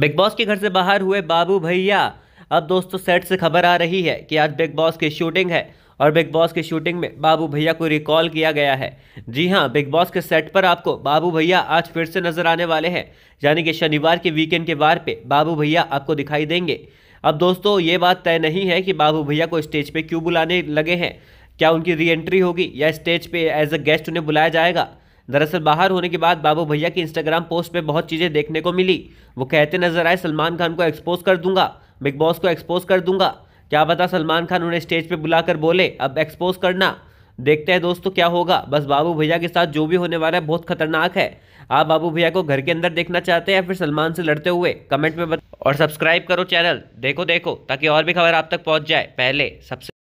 big boss के घर से बाहर हुए बाबू भैया अब दोस्तों सेट से खबर आ रही है कि आज बिग बॉस की शूटिंग है और बिग बॉस की शूटिंग में बाबू भैया को रिकॉल किया गया है जी हाँ बिग बॉस के सेट पर आपको बाबू भैया आज फिर से नजर आने वाले हैं यानी कि शनिवार के वीकेंड के वार पे बाबू भैया आपको दिखाई देंगे अब दोस्तों ये बात तय नहीं है कि बाबू भैया को स्टेज पे क्यों बुलाने लगे हैं क्या उनकी री एंट्री होगी या स्टेज पे एज अ गेस्ट उन्हें बुलाया जाएगा दरअसल बाहर होने के बाद बाबू भैया की इंस्टाग्राम पोस्ट पे बहुत चीज़ें देखने को मिली वो कहते नजर आए सलमान खान को एक्सपोज कर दूंगा बिग बॉस को एक्सपोज कर दूंगा क्या पता सलमान खान उन्हें स्टेज पे बुलाकर बोले अब एक्सपोज करना देखते हैं दोस्तों क्या होगा बस बाबू भैया के साथ जो भी होने वाला है बहुत खतरनाक है आप बाबू भैया को घर के अंदर देखना चाहते हैं फिर सलमान से लड़ते हुए कमेंट में बता और सब्सक्राइब करो चैनल देखो देखो ताकि और भी खबर आप तक पहुंच जाए पहले सबसे